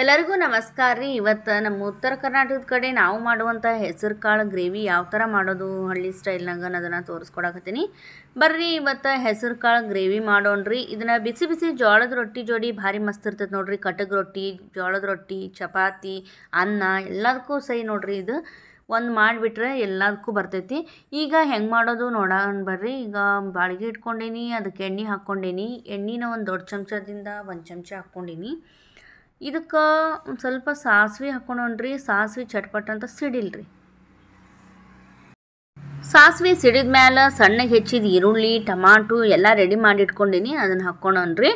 ಎಲ್ಲರಿಗೂ ನಮಸ್ಕಾರ ರೀ ಇವತ್ತು ನಮ್ಮ ಉತ್ತರ ಕರ್ನಾಟಕದ ಕಡೆ ನಾವು ಮಾಡುವಂಥ ಹೆಸರು ಕಾಳು ಗ್ರೇವಿ ಯಾವ ಥರ ಮಾಡೋದು ಹಳ್ಳಿ ಸ್ಟೈಲ್ನಾಗ ಅನ್ನೋದನ್ನು ತೋರಿಸ್ಕೊಡಕತ್ತೀನಿ ಬರ್ರಿ ಇವತ್ತು ಹೆಸರು ಕಾಳು ಗ್ರೇವಿ ಮಾಡೋಣ್ರಿ ಇದನ್ನು ಬಿಸಿ ಬಿಸಿ ಜೋಳದ ರೊಟ್ಟಿ ಜೋಡಿ ಭಾರಿ ಮಸ್ತ್ ಇರ್ತೈತೆ ನೋಡ್ರಿ ಕಟಕ್ ರೊಟ್ಟಿ ಜೋಳದ ರೊಟ್ಟಿ ಚಪಾತಿ ಅನ್ನ ಎಲ್ಲದಕ್ಕೂ ಸಹಿ ನೋಡ್ರಿ ಇದು ಒಂದು ಮಾಡಿಬಿಟ್ರೆ ಎಲ್ಲದಕ್ಕೂ ಬರ್ತೈತಿ ಈಗ ಹೆಂಗೆ ಮಾಡೋದು ನೋಡೋಣ ಬರ್ರಿ ಈಗ ಬಾಳಿಗೆ ಇಟ್ಕೊಂಡೀನಿ ಅದಕ್ಕೆ ಎಣ್ಣೆ ಹಾಕ್ಕೊಂಡೀನಿ ಎಣ್ಣೆನ ಒಂದು ದೊಡ್ಡ ಚಮಚದಿಂದ ಒಂದು ಚಮಚ ಹಾಕ್ಕೊಂಡೀನಿ ಇದಕ್ಕೆ ಒಂದು ಸ್ವಲ್ಪ ಸಾಸಿವೆ ಹಾಕೊಂಡ್ರಿ ಸಾಸಿವೆ ಚಟ್ಪಟ್ ಅಂತ ಸಿಡಿಲ್ರಿ ಸಾಸಿವೆ ಸಿಡಿದ ಮೇಲೆ ಸಣ್ಣಗೆ ಹೆಚ್ಚಿದ ಈರುಳ್ಳಿ ಟಮಾಟು ಎಲ್ಲ ರೆಡಿ ಮಾಡಿ ಇಟ್ಕೊಂಡಿನಿ ಅದನ್ನು ಹಾಕ್ಕೊಂಡ್ರಿ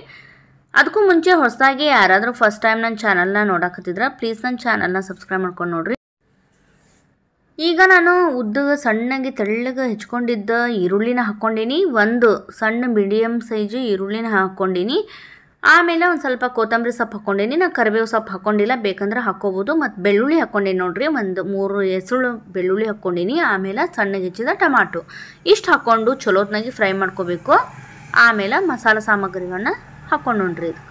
ಅದಕ್ಕೂ ಮುಂಚೆ ಹೊಸದಾಗಿ ಯಾರಾದರೂ ಫಸ್ಟ್ ಟೈಮ್ ನನ್ನ ಚಾನಲ್ನ ನೋಡಕತ್ತಿದ್ರೆ ಪ್ಲೀಸ್ ನನ್ನ ಚಾನಲ್ನ ಸಬ್ಸ್ಕ್ರೈಬ್ ಮಾಡ್ಕೊಂಡು ನೋಡ್ರಿ ಈಗ ನಾನು ಉದ್ದ ಸಣ್ಣಗೆ ತೆಳ್ಳಗೆ ಹೆಚ್ಕೊಂಡಿದ್ದ ಈರುಳ್ಳಿನ ಹಾಕ್ಕೊಂಡಿನಿ ಒಂದು ಸಣ್ಣ ಮೀಡಿಯಮ್ ಸೈಜ್ ಈರುಳ್ಳಿನ ಹಾಕ್ಕೊಂಡಿನಿ ಆಮೇಲೆ ಒಂದು ಸ್ವಲ್ಪ ಕೊತ್ತಂಬರಿ ಸೊಪ್ಪು ಹಾಕ್ಕೊಂಡೇನಿ ನಾನು ಕರಿಬೇವು ಸೊಪ್ಪು ಹಾಕ್ಕೊಂಡಿಲ್ಲ ಬೇಕಂದ್ರೆ ಹಾಕ್ಕೋಬೋದು ಮತ್ತು ಬೆಳ್ಳುಳ್ಳಿ ಹಾಕ್ಕೊಂಡೇನಿ ನೋಡಿರಿ ಒಂದು ಮೂರು ಹೆಸರು ಬೆಳ್ಳುಳ್ಳಿ ಹಾಕ್ಕೊಂಡೀನಿ ಆಮೇಲೆ ಸಣ್ಣಗೆ ಹೆಚ್ಚಿದ ಟಮಾಟೊ ಇಷ್ಟು ಹಾಕ್ಕೊಂಡು ಚಲೋತ್ನಾಗಿ ಫ್ರೈ ಮಾಡ್ಕೋಬೇಕು ಆಮೇಲೆ ಮಸಾಲೆ ಸಾಮಗ್ರಿಗಳನ್ನ ಹಾಕ್ಕೊಂಡು ನೋಡಿರಿ ಇದು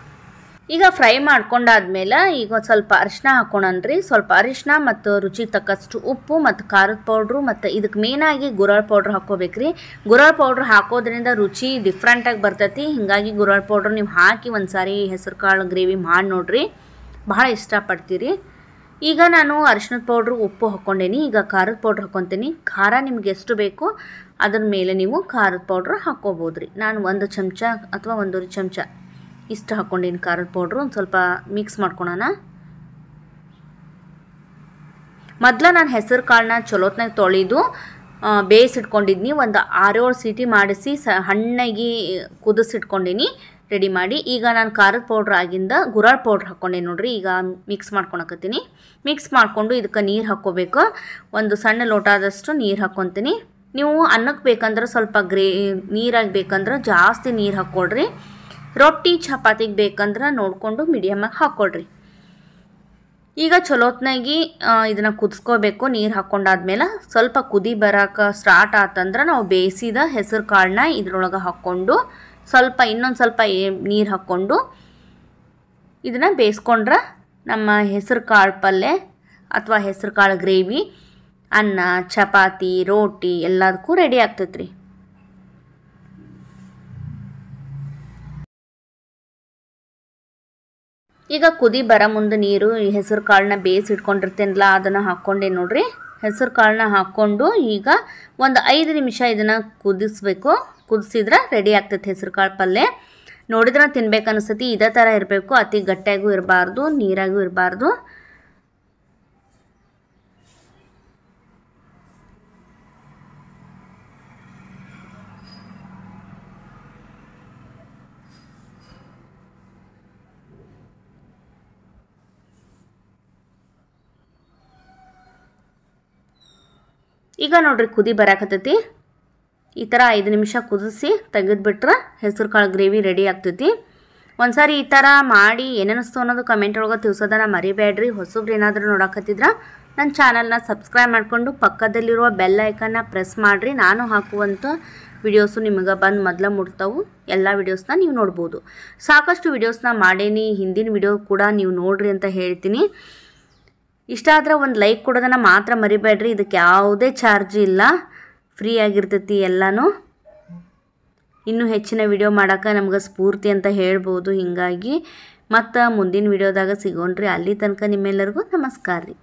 ಈಗ ಫ್ರೈ ಮಾಡ್ಕೊಂಡಾದ್ಮೇಲೆ ಈಗ ಒಂದು ಸ್ವಲ್ಪ ಅರಿಶಿನ ರೀ ಸ್ವಲ್ಪ ಅರಿಶಿನ ಮತ್ತು ರುಚಿ ತಕ್ಕಷ್ಟು ಉಪ್ಪು ಮತ್ತು ಖಾರದ ಪೌಡ್ರು ಮತ್ತು ಇದಕ್ಕೆ ಮೇನಾಗಿ ಗುರಾಳ್ ಪೌಡ್ರ್ ಹಾಕೋಬೇಕ್ರಿ ಗುರಾಳ್ ಪೌಡ್ರ್ ಹಾಕೋದ್ರಿಂದ ರುಚಿ ಡಿಫ್ರೆಂಟಾಗಿ ಬರ್ತೈತಿ ಹೀಗಾಗಿ ಗುರಾಳ್ ಪೌಡ್ರ್ ನೀವು ಹಾಕಿ ಒಂದು ಸಾರಿ ಹೆಸರು ಕಾಳು ಗ್ರೇವಿ ಮಾಡಿ ನೋಡ್ರಿ ಭಾಳ ಇಷ್ಟಪಡ್ತೀರಿ ಈಗ ನಾನು ಅರಿಶಿನದ ಪೌಡ್ರು ಉಪ್ಪು ಹಾಕ್ಕೊಂಡೇನಿ ಈಗ ಖಾರದ ಪೌಡ್ರ್ ಹಾಕ್ಕೊತೀನಿ ಖಾರ ನಿಮ್ಗೆ ಎಷ್ಟು ಬೇಕು ಅದ್ರ ಮೇಲೆ ನೀವು ಖಾರದ ಪೌಡ್ರ್ ಹಾಕ್ಕೋಬೋದ್ರಿ ನಾನು ಒಂದು ಚಮಚ ಅಥವಾ ಒಂದೂವರೆ ಚಮಚ ಇಷ್ಟು ಹಾಕ್ಕೊಂಡಿನಿ ಖಾರದ ಪೌಡ್ರು ಒಂದು ಸ್ವಲ್ಪ ಮಿಕ್ಸ್ ಮಾಡ್ಕೊಳೋಣ ಮೊದಲ ನಾನು ಹೆಸರು ಕಾಳನ್ನ ಚಲೋತ್ನಾಗ ತೊಳೆದು ಬೇಯಿಸಿಟ್ಕೊಂಡಿದ್ನಿ ಒಂದು ಆರೇಳು ಸೀಟಿ ಮಾಡಿಸಿ ಸ ಹಣ್ಣಾಗಿ ಕುದಿಸಿಟ್ಕೊಂಡಿನಿ ರೆಡಿ ಮಾಡಿ ಈಗ ನಾನು ಖಾರದ ಪೌಡ್ರ್ ಆಗಿಂದ ಗುರಾಳ್ ಪೌಡ್ರ್ ಹಾಕ್ಕೊಂಡೇನಿ ನೋಡಿರಿ ಈಗ ಮಿಕ್ಸ್ ಮಾಡ್ಕೊಳಕತ್ತೀನಿ ಮಿಕ್ಸ್ ಮಾಡಿಕೊಂಡು ಇದಕ್ಕೆ ನೀರು ಹಾಕ್ಕೋಬೇಕು ಒಂದು ಸಣ್ಣ ಲೋಟ ಆದಷ್ಟು ನೀರು ಹಾಕ್ಕೊತೀನಿ ನೀವು ಅನ್ನಕ್ಕೆ ಬೇಕಂದ್ರೆ ಸ್ವಲ್ಪ ಗ್ರೇ ನೀರಾಗಿ ಬೇಕಂದ್ರೆ ಜಾಸ್ತಿ ನೀರು ಹಾಕ್ಕೊಳ್ರಿ ರೊಟ್ಟಿ ಚಪಾತಿಗೆ ಬೇಕಂದ್ರೆ ನೋಡಿಕೊಂಡು ಮೀಡಿಯಮಾಗಿ ಹಾಕ್ಕೊಳ್ರಿ ಈಗ ಚಲೋತ್ನಾಗಿ ಇದನ್ನು ಕುದಿಸ್ಕೋಬೇಕು ನೀರು ಹಾಕ್ಕೊಂಡಾದ್ಮೇಲೆ ಸ್ವಲ್ಪ ಕುದಿ ಬರೋಕೆ ಸ್ಟಾರ್ಟ್ ಆತಂದ್ರೆ ನಾವು ಬೇಯಿಸಿದ ಹೆಸರು ಕಾಳನ್ನ ಇದ್ರೊಳಗೆ ಹಾಕ್ಕೊಂಡು ಸ್ವಲ್ಪ ಇನ್ನೊಂದು ಸ್ವಲ್ಪ ನೀರು ಹಾಕ್ಕೊಂಡು ಇದನ್ನು ಬೇಯಿಸ್ಕೊಂಡ್ರೆ ನಮ್ಮ ಹೆಸರು ಕಾಳು ಪಲ್ಯ ಅಥವಾ ಹೆಸರು ಕಾಳು ಗ್ರೇವಿ ಅನ್ನ ಚಪಾತಿ ರೋಟಿ ಎಲ್ಲದಕ್ಕೂ ರೆಡಿ ಆಗ್ತೈತ್ರಿ ಈಗ ಕುದಿ ಬರೋ ಮುಂದೆ ನೀರು ಹೆಸರು ಕಾಳನ್ನ ಇಟ್ಕೊಂಡಿರ್ತೇನಲ್ಲ ಅದನ್ನು ಹಾಕ್ಕೊಂಡೆ ನೋಡ್ರಿ ಹೆಸರು ಕಾಳನ್ನ ಹಾಕ್ಕೊಂಡು ಈಗ ಒಂದು ಐದು ನಿಮಿಷ ಇದನ್ನು ಕುದಿಸ್ಬೇಕು ಕುದಿಸಿದ್ರೆ ರೆಡಿ ಆಗ್ತೈತೆ ಹೆಸರು ಕಾಳು ಪಲ್ಯ ನೋಡಿದ್ರೆ ತಿನ್ಬೇಕು ಅನಿಸ್ತೈತಿ ಇದೇ ಥರ ಇರಬೇಕು ಅತಿ ಗಟ್ಟಿಯಾಗೂ ಇರಬಾರ್ದು ನೀರಾಗೂ ಇರಬಾರ್ದು ಈಗ ನೋಡ್ರಿ ಕುದಿ ಬರಾಕತ್ತೈತಿ ಈ ಥರ ಐದು ನಿಮಿಷ ಕುದಿಸಿ ತೆಗೆದುಬಿಟ್ರೆ ಹೆಸರು ಕಾಳು ಗ್ರೇವಿ ರೆಡಿ ಆಗ್ತೈತಿ ಒಂದ್ಸಾರಿ ಈ ಥರ ಮಾಡಿ ಏನೇನಿಸ್ತು ಅನ್ನೋದು ಕಮೆಂಟ್ ಒಳಗೆ ತಿಳಿಸೋದನ್ನ ಮರಿಬೇಡ್ರಿ ಹೊಸಬ್ರು ಏನಾದರೂ ನೋಡಾಕತ್ತಿದ್ರ ನನ್ನ ಚಾನಲ್ನ ಸಬ್ಸ್ಕ್ರೈಬ್ ಮಾಡಿಕೊಂಡು ಪಕ್ಕದಲ್ಲಿರುವ ಬೆಲ್ ಐಕನ್ನ ಪ್ರೆಸ್ ಮಾಡಿರಿ ನಾನು ಹಾಕುವಂಥ ವಿಡಿಯೋಸು ನಿಮಗೆ ಬಂದು ಮೊದಲ ಮುಟ್ತಾವು ಎಲ್ಲ ವಿಡಿಯೋಸ್ನ ನೀವು ನೋಡ್ಬೋದು ಸಾಕಷ್ಟು ವಿಡಿಯೋಸ್ನ ಮಾಡೇನಿ ಹಿಂದಿನ ವಿಡಿಯೋ ಕೂಡ ನೀವು ನೋಡ್ರಿ ಅಂತ ಹೇಳ್ತೀನಿ ಇಷ್ಟ ಆದರೆ ಒಂದು ಲೈಕ್ ಕೊಡೋದನ್ನು ಮಾತ್ರ ಮರಿಬೇಡ್ರಿ ಇದಕ್ಕೆ ಯಾವುದೇ ಚಾರ್ಜ್ ಇಲ್ಲ ಫ್ರೀ ಆಗಿರ್ತೈತಿ ಎಲ್ಲನೂ ಇನ್ನೂ ಹೆಚ್ಚಿನ ವಿಡಿಯೋ ಮಾಡೋಕೆ ನಮ್ಗೆ ಸ್ಫೂರ್ತಿ ಅಂತ ಹೇಳ್ಬೋದು ಹೀಗಾಗಿ ಮತ್ತು ಮುಂದಿನ ವಿಡಿಯೋದಾಗ ಸಿಗೋಣ್ರಿ ಅಲ್ಲಿ ತನಕ ನಿಮ್ಮೆಲ್ಲರಿಗೂ ನಮಸ್ಕಾರ ರೀ